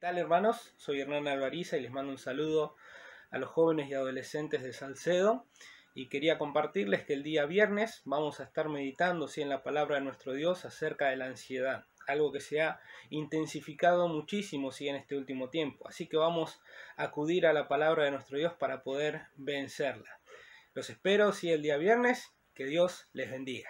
¿Qué tal hermanos? Soy Hernán Alvariza y les mando un saludo a los jóvenes y adolescentes de Salcedo y quería compartirles que el día viernes vamos a estar meditando en la palabra de nuestro Dios acerca de la ansiedad, algo que se ha intensificado muchísimo en este último tiempo, así que vamos a acudir a la palabra de nuestro Dios para poder vencerla. Los espero el día viernes, que Dios les bendiga.